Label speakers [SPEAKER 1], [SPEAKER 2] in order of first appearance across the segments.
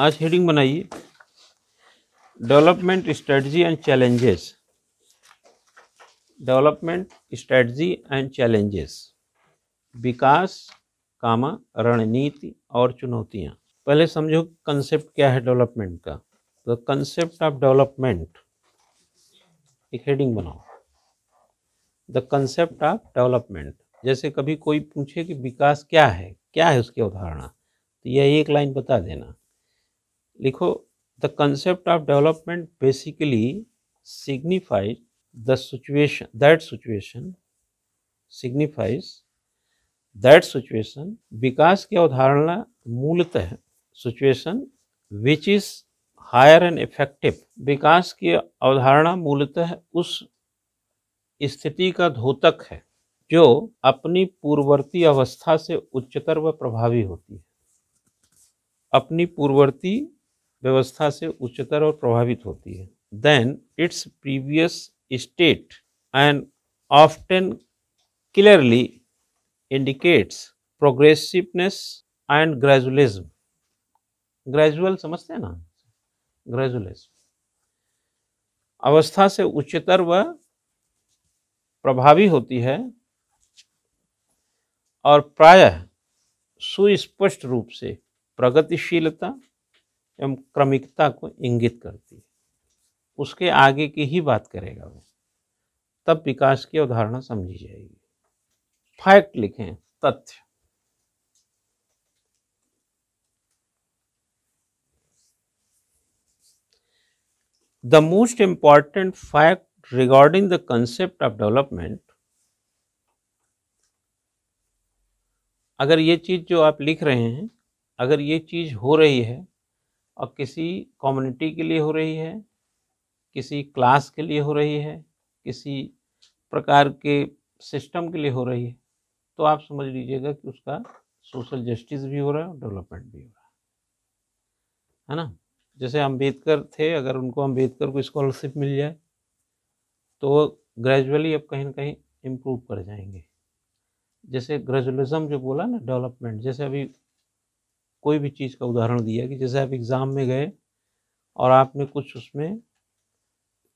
[SPEAKER 1] आज हेडिंग बनाइए development strategy and challenges development strategy and challenges विकास कामा रणनीति और चुनौतियाँ पहले समझो कंसेप्ट क्या है डेवलपमेंट का तो कंसेप्ट ऑफ डेवलपमेंट एक हेडिंग बनाओ द कंसेप्ट ऑफ डेवलपमेंट जैसे कभी कोई पूछे कि विकास क्या है क्या है उसकी अवधारणा तो यह एक लाइन बता देना लिखो the concept of development basically signifies the situation that situation signifies that situation विकास की अवधारणा मूलतः situation which is higher and effective विकास की अवधारणा मूलतः उस स्थिति का धोतक है जो अपनी पूर्ववर्ती अवस्था से उच्चतर व प्रभावी होती है अपनी पूर्ववर्ती व्यवस्था से उच्चतर और प्रभावित होती है then its previous state and often clearly indicates progressiveness and gradualism gradual समझते हैं ना ग्रेजुअलिज्म अवस्था से उच्चतर व प्रभावी होती है और प्रायः सुस्पष्ट रूप से प्रगतिशीलता एवं क्रमिकता को इंगित करती है उसके आगे की ही बात करेगा वो तब विकास की अवधारणा समझी जाएगी फैक्ट लिखें तथ्य the most important fact regarding the concept of development अगर ये चीज़ जो आप लिख रहे हैं अगर ये चीज़ हो रही है और किसी कम्युनिटी के लिए हो रही है किसी क्लास के लिए हो रही है किसी प्रकार के सिस्टम के लिए हो रही है तो आप समझ लीजिएगा कि उसका सोशल जस्टिस भी हो रहा है और डेवलपमेंट भी हो रहा है है ना जैसे अम्बेडकर थे अगर उनको अम्बेडकर को स्कॉलरशिप मिल जाए तो ग्रेजुअली अब कहीं ना कहीं इम्प्रूव कर जाएंगे जैसे ग्रेजुअलिज्म जो बोला ना डेवलपमेंट जैसे अभी कोई भी चीज़ का उदाहरण दिया कि जैसे आप एग्ज़ाम में गए और आपने कुछ उसमें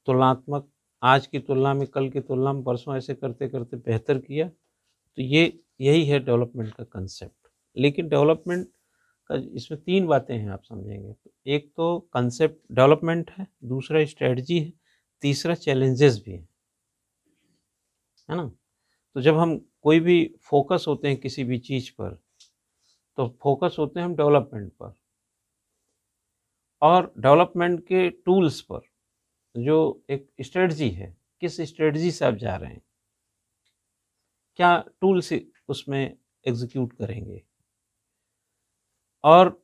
[SPEAKER 1] तुलनात्मक आज की तुलना में कल की तुलना में परसों ऐसे करते करते बेहतर किया तो ये यही है डेवलपमेंट का कंसेप्ट लेकिन डेवलपमेंट का इसमें तीन बातें हैं आप समझेंगे एक तो कंसेप्ट डेवलपमेंट है दूसरा स्ट्रेटजी है तीसरा चैलेंजेस भी है है ना तो जब हम कोई भी फोकस होते हैं किसी भी चीज़ पर तो फोकस होते हैं हम डेवलपमेंट पर और डेवलपमेंट के टूल्स पर जो एक स्ट्रेटजी है किस स्ट्रेटजी से आप जा रहे हैं क्या टूल्स उसमें एग्जीक्यूट करेंगे और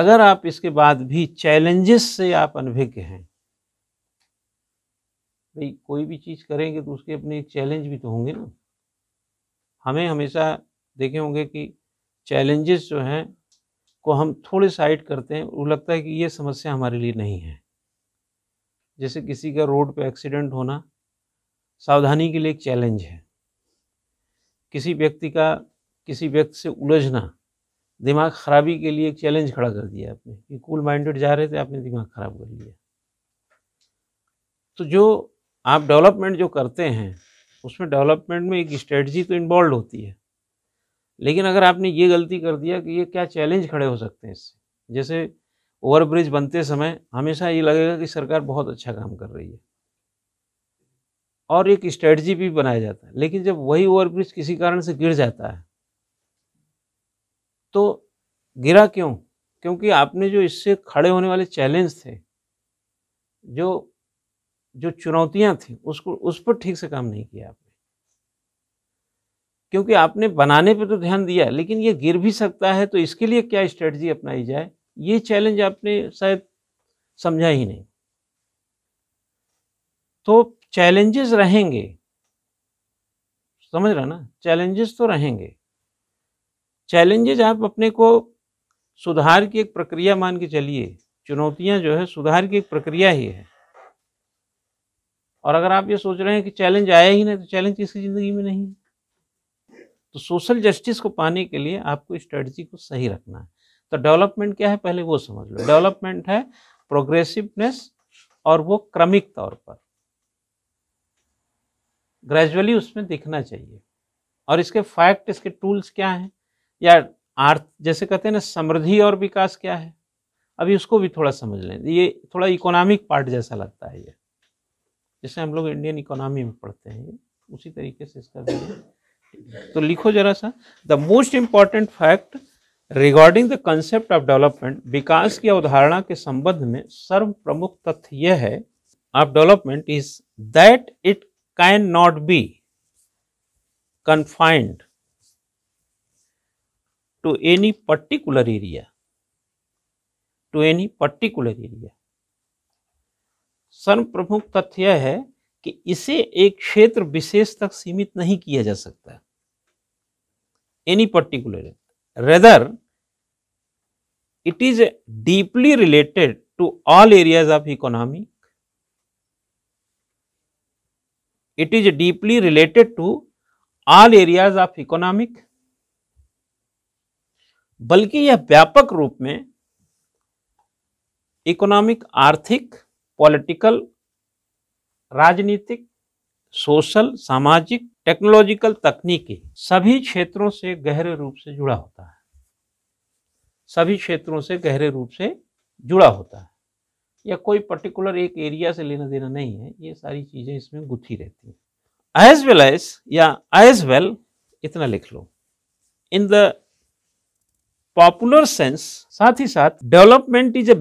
[SPEAKER 1] अगर आप इसके बाद भी चैलेंजेस से आप अनभिज्ञ हैं भाई कोई भी चीज़ करेंगे तो उसके अपने एक चैलेंज भी तो होंगे ना हमें हमेशा देखे होंगे कि चैलेंजेस जो हैं को हम थोड़े साइड करते हैं वो लगता है कि ये समस्या हमारे लिए नहीं है जैसे किसी का रोड पे एक्सीडेंट होना सावधानी के लिए एक चैलेंज है किसी व्यक्ति का किसी व्यक्ति से उलझना दिमाग खराबी के लिए एक चैलेंज खड़ा कर दिया आपने कि कूल माइंडेड जा रहे थे आपने दिमाग खराब कर लिया तो जो आप डेवलपमेंट जो करते हैं उसमें डेवलपमेंट में एक स्ट्रेटजी तो इन्वॉल्व होती है लेकिन अगर आपने ये गलती कर दिया कि ये क्या चैलेंज खड़े हो सकते हैं इससे जैसे ओवरब्रिज बनते समय हमेशा ये लगेगा कि सरकार बहुत अच्छा काम कर रही है और एक स्ट्रेटजी भी बनाया जाता है लेकिन जब वही ओवरब्रिज किसी कारण से गिर जाता है तो गिरा क्यों क्योंकि आपने जो इससे खड़े होने वाले चैलेंज थे जो जो चुनौतियां थी उसको उस पर ठीक से काम नहीं किया आपने क्योंकि आपने बनाने पे तो ध्यान दिया लेकिन ये गिर भी सकता है तो इसके लिए क्या स्ट्रेटजी अपनाई जाए ये चैलेंज आपने शायद समझा ही नहीं तो चैलेंजेस रहेंगे समझ रहा ना चैलेंजेस तो रहेंगे चैलेंजेस आप अपने को सुधार की एक प्रक्रिया मान के चलिए चुनौतियां जो है सुधार की एक प्रक्रिया ही है और अगर आप ये सोच रहे हैं कि चैलेंज आया ही नहीं तो चैलेंज किसी ज़िंदगी में नहीं है तो सोशल जस्टिस को पाने के लिए आपको स्ट्रेटजी को सही रखना है तो डेवलपमेंट क्या है पहले वो समझ लो डेवलपमेंट है प्रोग्रेसिवनेस और वो क्रमिक तौर पर ग्रेजुअली उसमें दिखना चाहिए और इसके फैक्ट इसके टूल्स क्या हैं या आर्थ जैसे कहते हैं ना समृद्धि और विकास क्या है अभी उसको भी थोड़ा समझ लें ये थोड़ा इकोनॉमिक पार्ट जैसा लगता है ये जैसे हम लोग इंडियन इकोनॉमी में पढ़ते हैं उसी तरीके से इसका तो लिखो जरा सा the most important fact regarding the concept of development विकास की अवधारणा के संबंध में सर्व प्रमुख तथ्य यह है of development is that it can not be to any particular area to any particular area सर्व सर्वप्रमुख तथ्य है कि इसे एक क्षेत्र विशेष तक सीमित नहीं किया जा सकता any particular rather it is deeply related to all areas of economy it is deeply related to all areas of economic बल्कि यह व्यापक रूप में इकोनॉमिक आर्थिक पॉलिटिकल राजनीतिक सोशल सामाजिक टेक्नोलॉजिकल तकनीकी सभी क्षेत्रों से गहरे रूप से जुड़ा होता है सभी क्षेत्रों से गहरे रूप से जुड़ा होता है या कोई पर्टिकुलर एक एरिया से लेना देना नहीं है ये सारी चीज़ें इसमें गुथी रहती हैं एज वेल एज या एज वेल इतना लिख लो इन द पॉपुलर सेंस साथ ही साथ development is a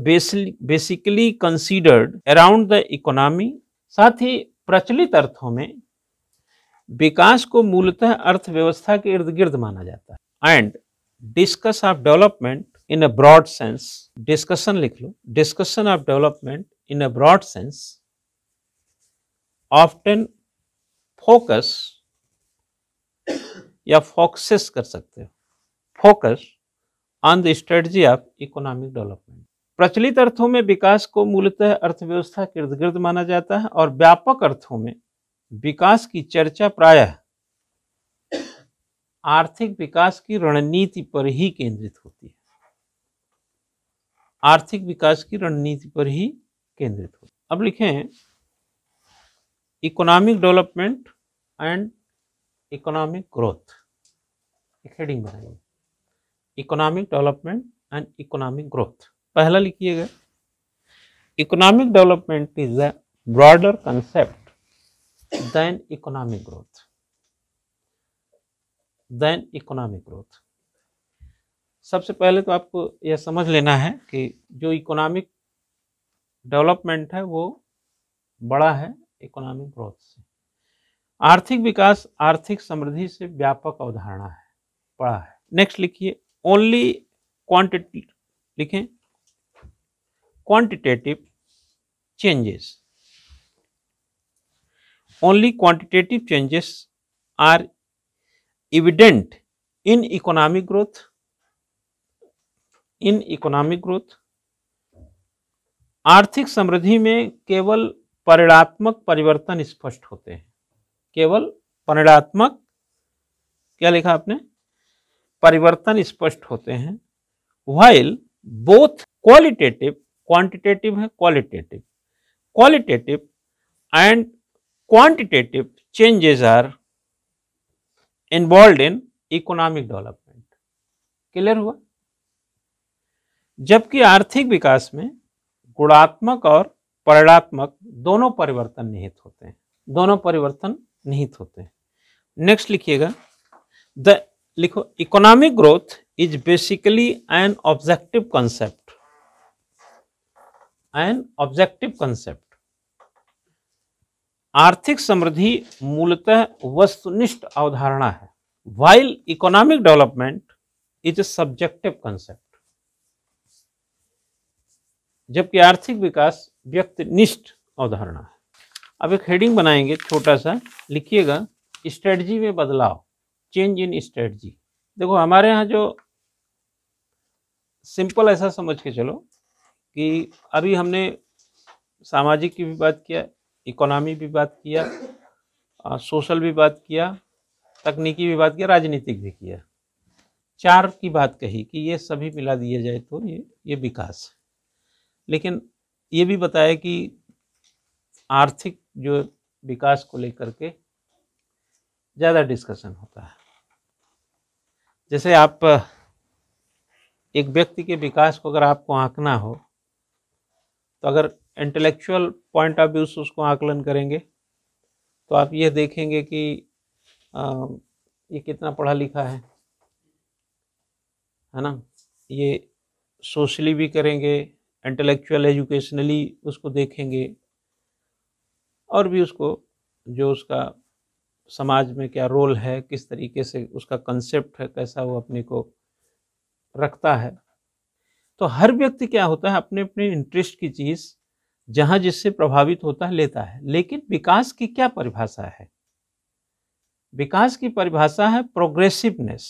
[SPEAKER 1] basically considered around the economy साथ ही प्रचलित अर्थों में विकास को मूलतः अर्थव्यवस्था के इर्द गिर्द माना जाता है and discuss of development in a broad sense discussion लिख लो discussion of development in a broad sense often focus या फोकसेस कर सकते हो focus on the strategy of economic development प्रचलित अर्थों में विकास को मूलतः अर्थव्यवस्था के इर्द गिर्द माना जाता है और व्यापक अर्थों में विकास की चर्चा प्रायः आर्थिक विकास की रणनीति पर ही केंद्रित होती है आर्थिक विकास की रणनीति पर ही केंद्रित होती है अब लिखें economic development and economic growth एक हेडिंग बनाएंगे economic development and economic growth पहला लिखिएगा economic development is a broader concept than economic growth then economic growth सबसे पहले तो आपको यह समझ लेना है कि जो इकोनॉमिक डेवलपमेंट है वो बड़ा है इकोनॉमिक ग्रोथ से आर्थिक विकास आर्थिक समृद्धि से व्यापक अवधारणा है बड़ा है नेक्स्ट लिखिए ओनली क्वांटिटी लिखें quantitative changes. Only quantitative changes are evident in economic growth, in economic growth. आर्थिक समृद्धि में केवल परिणात्मक परिवर्तन स्पष्ट होते हैं केवल परिणात्मक क्या लिखा आपने परिवर्तन स्पष्ट होते हैं वाइल बोथ क्वालिटेटिव क्वांटिटेटिव है qualitative qualitative and quantitative changes are involve in economic development clear हुआ जबकि आर्थिक विकास में गुणात्मक और परिणात्मक दोनों परिवर्तन निहित होते हैं दोनों परिवर्तन निहित होते हैं नेक्स्ट लिखिएगा द लिखो economic growth is basically an objective concept an objective concept आर्थिक समृद्धि मूलतः वस्तुनिष्ठ अवधारणा है while economic development is a subjective concept जबकि आर्थिक विकास व्यक्तिनिष्ठ अवधारणा है अब एक हेडिंग बनाएंगे छोटा सा लिखिएगा स्ट्रेटजी में बदलाव चेंज इन स्ट्रेटजी देखो हमारे यहाँ जो सिंपल ऐसा समझ के चलो कि अभी हमने सामाजिक की भी बात किया इकोनॉमी भी बात किया आ, सोशल भी बात किया तकनीकी भी बात किया राजनीतिक भी किया चार की बात कही कि ये सभी मिला दिया जाए तो ये ये विकास है लेकिन ये भी बताया कि आर्थिक जो विकास को लेकर के ज़्यादा डिस्कशन होता है जैसे आप एक व्यक्ति के विकास को अगर आपको आंकना हो तो अगर इंटेलेक्चुअल पॉइंट ऑफ व्यू से उसको आकलन करेंगे तो आप ये देखेंगे कि आ, ये कितना पढ़ा लिखा है है ना ये सोशली भी करेंगे इंटेलेक्चुअल एजुकेशनली उसको देखेंगे और भी उसको जो उसका समाज में क्या रोल है किस तरीके से उसका कंसेप्ट है कैसा वो अपने को रखता है तो हर व्यक्ति क्या होता है अपने अपने इंटरेस्ट की चीज़ जहां जिससे प्रभावित होता है लेता है लेकिन विकास की क्या परिभाषा है विकास की परिभाषा है प्रोग्रेसिवनेस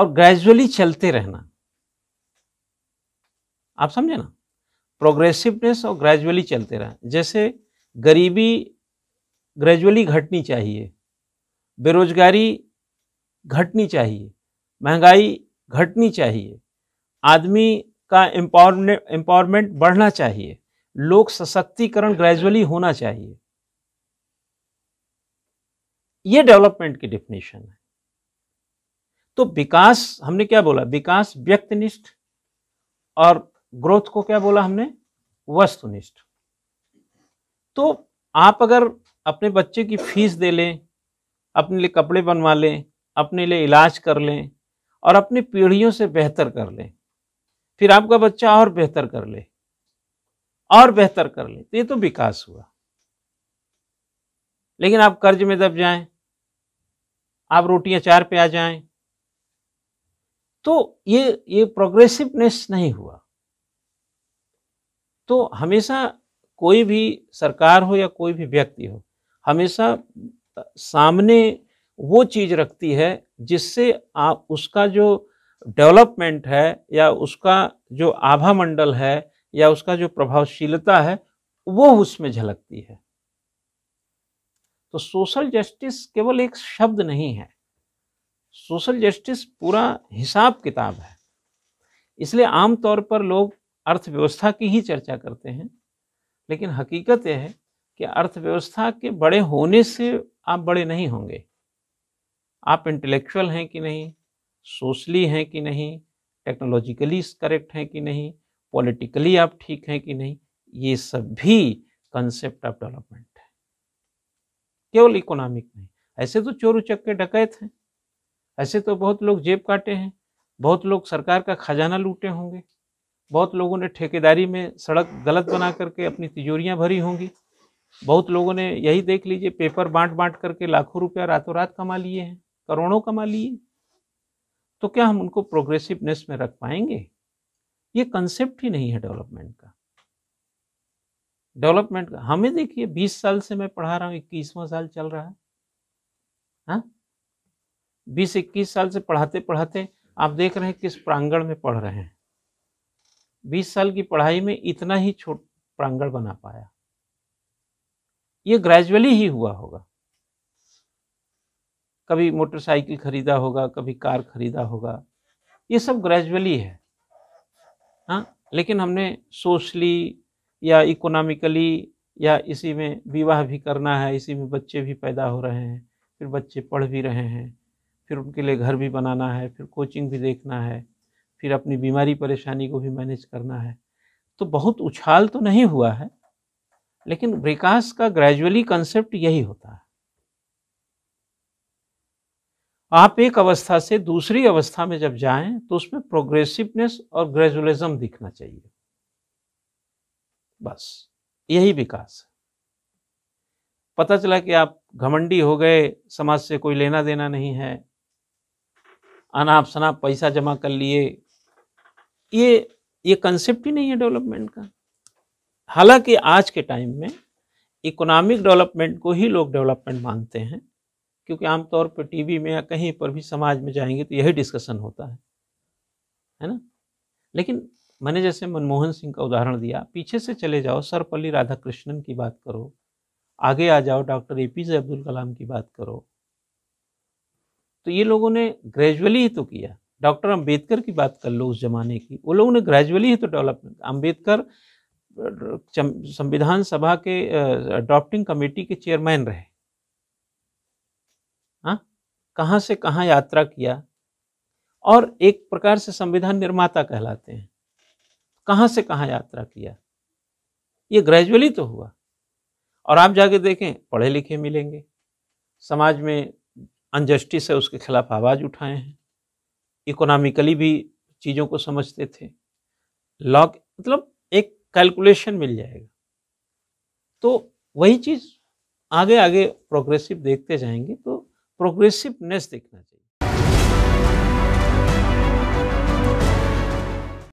[SPEAKER 1] और ग्रेजुअली चलते रहना आप समझे ना प्रोग्रेसिवनेस और ग्रेजुअली चलते रहना जैसे गरीबी ग्रेजुअली घटनी चाहिए बेरोजगारी घटनी चाहिए महंगाई घटनी चाहिए आदमी का एम्पावरमेंट बढ़ना चाहिए लोक सशक्तिकरण ग्रेजुअली होना चाहिए ये डेवलपमेंट की डिफिनेशन है तो विकास हमने क्या बोला विकास व्यक्तिनिष्ठ और ग्रोथ को क्या बोला हमने वस्तुनिष्ठ तो आप अगर अपने बच्चे की फीस दे लें अपने लिए कपड़े बनवा लें अपने लिए इलाज कर लें और अपनी पीढ़ियों से बेहतर कर लें फिर आपका बच्चा और बेहतर कर ले और बेहतर कर ले तो ये तो विकास हुआ लेकिन आप कर्ज में दब जाएं आप रोटियां चार पे आ जाएं तो ये ये प्रोग्रेसिवनेस नहीं हुआ तो हमेशा कोई भी सरकार हो या कोई भी व्यक्ति हो हमेशा सामने वो चीज़ रखती है जिससे आप उसका जो डेवलपमेंट है या उसका जो आभा मंडल है या उसका जो प्रभावशीलता है वो उसमें झलकती है तो सोशल जस्टिस केवल एक शब्द नहीं है सोशल जस्टिस पूरा हिसाब किताब है इसलिए आमतौर पर लोग अर्थव्यवस्था की ही चर्चा करते हैं लेकिन हकीकत यह है कि अर्थव्यवस्था के बड़े होने से आप बड़े नहीं होंगे आप इंटेलेक्चुअल हैं कि नहीं सोशली हैं कि नहीं टेक्नोलॉजिकली करेक्ट हैं कि नहीं पॉलिटिकली आप ठीक हैं कि नहीं ये सब भी कंसेप्ट ऑफ डेवलपमेंट है केवल इकोनॉमिक नहीं ऐसे तो चोर उचक्के डकैत हैं ऐसे तो बहुत लोग जेब काटे हैं बहुत लोग सरकार का खजाना लूटे होंगे बहुत लोगों ने ठेकेदारी में सड़क गलत बना करके अपनी तिजोरियां भरी होंगी बहुत लोगों ने यही देख लीजिए पेपर बांट बांट करके लाखों रुपया रातों रात कमा लिए हैं करोड़ों कमा लिए तो क्या हम उनको प्रोग्रेसिवनेस में रख पाएंगे ये कंसेप्ट ही नहीं है डेवलपमेंट का डेवलपमेंट का हमें देखिए 20 साल से मैं पढ़ा रहा हूँ इक्कीसवां साल चल रहा है हाँ? बीस इक्कीस साल से पढ़ाते पढ़ाते आप देख रहे हैं किस प्रांगण में पढ़ रहे हैं बीस साल की पढ़ाई में इतना ही छोट प्रांगण बना पाया ये ग्रेजुअली ही हुआ होगा कभी मोटरसाइकिल खरीदा होगा कभी कार खरीदा होगा ये सब ग्रेजुअली है हाँ लेकिन हमने सोशली या इकोनॉमिकली या इसी में विवाह भी करना है इसी में बच्चे भी पैदा हो रहे हैं फिर बच्चे पढ़ भी रहे हैं फिर उनके लिए घर भी बनाना है फिर कोचिंग भी देखना है फिर अपनी बीमारी परेशानी को भी मैनेज करना है तो बहुत उछाल तो नहीं हुआ है लेकिन विकास का ग्रेजुअली कंसेप्ट यही होता है आप एक अवस्था से दूसरी अवस्था में जब जाएं तो उसमें प्रोग्रेसिवनेस और ग्रेजुअलिज्म दिखना चाहिए बस यही विकास है पता चला कि आप घमंडी हो गए समाज से कोई लेना देना नहीं है अनाप शनाप पैसा जमा कर लिए ये ये कंसेप्ट ही नहीं है डेवलपमेंट का हालांकि आज के टाइम में इकोनॉमिक डेवलपमेंट को ही लोग डेवलपमेंट मानते हैं क्योंकि आमतौर पर टीवी में या कहीं पर भी समाज में जाएंगे तो यही डिस्कशन होता है है ना लेकिन मैंने जैसे मनमोहन सिंह का उदाहरण दिया पीछे से चले जाओ सर्वपल्ली राधाकृष्णन की बात करो आगे आ जाओ doctor A P J Abdul Kalam की बात करो तो ये लोगों ने ग्रेजुअली ही तो किया डॉक्टर अंबेडकर की बात कर लो उस जमाने की वो लोगों ने ग्रेजुअली ही तो डेवलपमेंट अम्बेडकर संविधान सभा के अडॉप्टिंग कमेटी के चेयरमैन रहे कहाँ से कहाँ यात्रा किया और एक प्रकार से संविधान निर्माता कहलाते हैं कहाँ से कहाँ यात्रा किया ये ग्रेजुअली तो हुआ और आप जाके देखें पढ़े लिखे मिलेंगे समाज में अनजस्टिस है उसके खिलाफ आवाज़ उठाए हैं इकोनॉमिकली भी चीज़ों को समझते थे लॉ मतलब एक कैलकुलेशन मिल जाएगा तो वही चीज़ आगे आगे प्रोग्रेसिव देखते जाएंगे तो प्रोग्रेसिवनेस देखना चाहिए